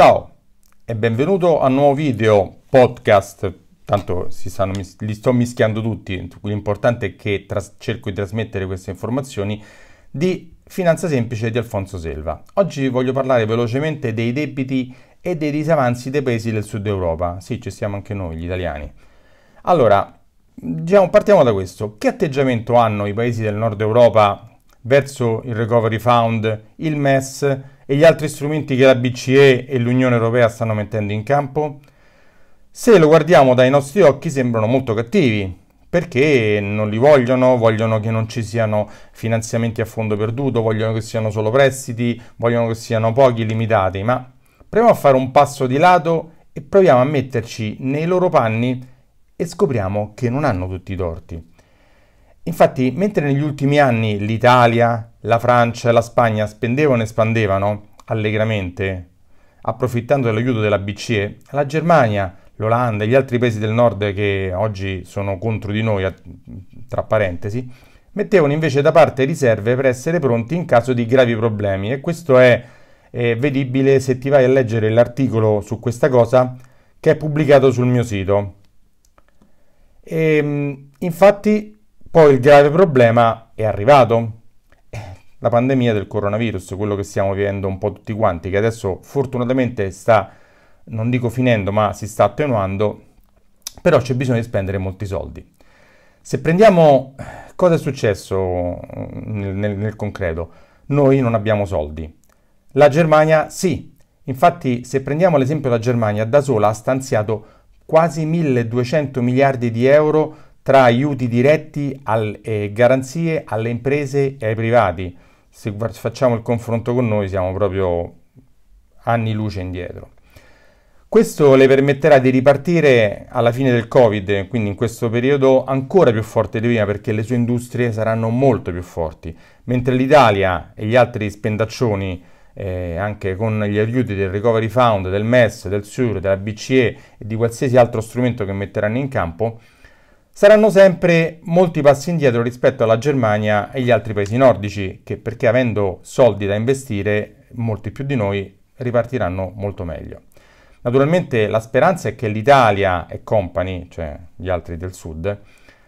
Ciao e benvenuto a un nuovo video podcast, tanto stanno, li sto mischiando tutti, l'importante è che tras- cerco di trasmettere queste informazioni di Finanza Semplice di Alfonso Selva. Oggi voglio parlare velocemente dei debiti e dei disavanzi dei paesi del sud Europa. Sì, ci siamo anche noi, gli italiani. Allora, diciamo, partiamo da questo. Che atteggiamento hanno i paesi del nord Europa verso il Recovery Fund, il MES? e gli altri strumenti che la BCE e l'Unione Europea stanno mettendo in campo? Se lo guardiamo dai nostri occhi sembrano molto cattivi, perché non li vogliono, vogliono che non ci siano finanziamenti a fondo perduto, vogliono che siano solo prestiti, vogliono che siano pochi, e limitati, ma proviamo a fare un passo di lato e proviamo a metterci nei loro panni e scopriamo che non hanno tutti i torti. Infatti, mentre negli ultimi anni l'Italia, la Francia e la Spagna spendevano e spandevano allegramente, approfittando dell'aiuto della BCE, la Germania, l'Olanda e gli altri paesi del nord che oggi sono contro di noi, tra parentesi, mettevano invece da parte riserve per essere pronti in caso di gravi problemi e questo è eh, vedibile se ti vai a leggere l'articolo su questa cosa che è pubblicato sul mio sito. E, ehm, infatti poi il grave problema è arrivato la pandemia del coronavirus, quello che stiamo vivendo un po' tutti quanti, che adesso fortunatamente sta, non dico finendo, ma si sta attenuando, però c'è bisogno di spendere molti soldi. Se prendiamo cosa è successo mm, nel, nel, nel concreto, noi non abbiamo soldi. La Germania sì, infatti se prendiamo l'esempio la Germania, da sola ha stanziato quasi 1200 miliardi di euro tra aiuti diretti e eh, garanzie alle imprese e ai privati se facciamo il confronto con noi siamo proprio anni luce indietro. Questo le permetterà di ripartire alla fine del Covid, quindi in questo periodo ancora più forte di prima perché le sue industrie saranno molto più forti, mentre l'Italia e gli altri spendaccioni eh, anche con gli aiuti del Recovery Fund, del MES, del SURE, della BCE e di qualsiasi altro strumento che metteranno in campo, saranno sempre molti passi indietro rispetto alla Germania e gli altri paesi nordici, che perché avendo soldi da investire, molti più di noi ripartiranno molto meglio. Naturalmente la speranza è che l'Italia e company, cioè gli altri del sud,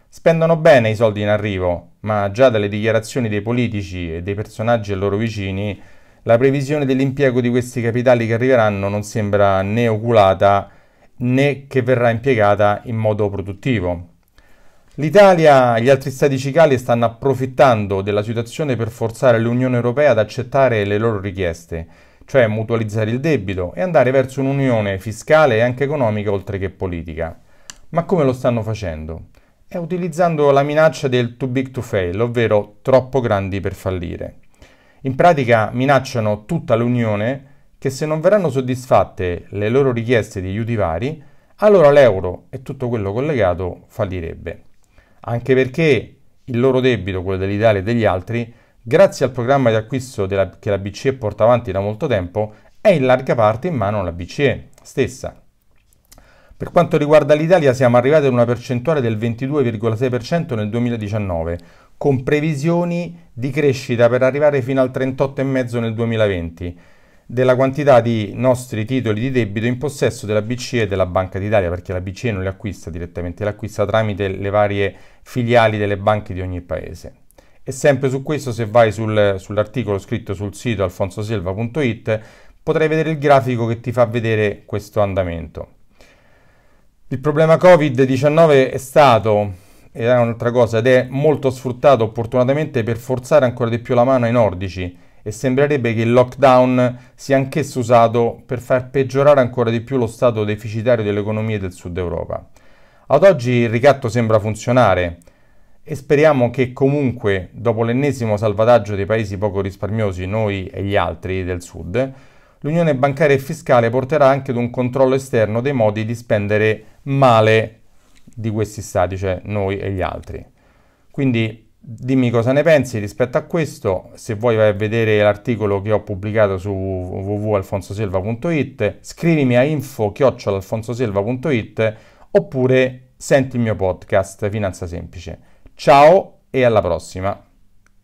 spendano bene i soldi in arrivo, ma già dalle dichiarazioni dei politici e dei personaggi e loro vicini, la previsione dell'impiego di questi capitali che arriveranno non sembra né oculata né che verrà impiegata in modo produttivo, L'Italia e gli altri stati cicali stanno approfittando della situazione per forzare l'Unione Europea ad accettare le loro richieste, cioè mutualizzare il debito e andare verso un'unione fiscale e anche economica oltre che politica. Ma come lo stanno facendo? È utilizzando la minaccia del too big to fail, ovvero troppo grandi per fallire. In pratica minacciano tutta l'Unione che se non verranno soddisfatte le loro richieste di aiuti vari, allora l'euro e tutto quello collegato fallirebbe anche perché il loro debito, quello dell'Italia e degli altri, grazie al programma di acquisto della, che la BCE porta avanti da molto tempo, è in larga parte in mano alla BCE stessa. Per quanto riguarda l'Italia siamo arrivati ad una percentuale del 22,6% nel 2019, con previsioni di crescita per arrivare fino al 38,5% nel 2020 della quantità di nostri titoli di debito in possesso della BCE e della Banca d'Italia, perché la BCE non li acquista direttamente, li acquista tramite le varie filiali delle banche di ogni paese. E sempre su questo, se vai sul, sull'articolo scritto sul sito alfonsoselva.it, potrai vedere il grafico che ti fa vedere questo andamento. Il problema Covid-19 è stato, ed è un'altra cosa, ed è molto sfruttato opportunamente per forzare ancora di più la mano ai nordici, e sembrerebbe che il lockdown sia anch'esso usato per far peggiorare ancora di più lo stato deficitario delle economie del sud Europa. Ad oggi il ricatto sembra funzionare e speriamo che comunque, dopo l'ennesimo salvataggio dei paesi poco risparmiosi, noi e gli altri del sud, l'unione bancaria e fiscale porterà anche ad un controllo esterno dei modi di spendere male di questi stati, cioè noi e gli altri. Quindi Dimmi cosa ne pensi rispetto a questo, se vuoi vai a vedere l'articolo che ho pubblicato su www.alfonsoselva.it, scrivimi a info-alfonsoselva.it oppure senti il mio podcast Finanza Semplice. Ciao e alla prossima!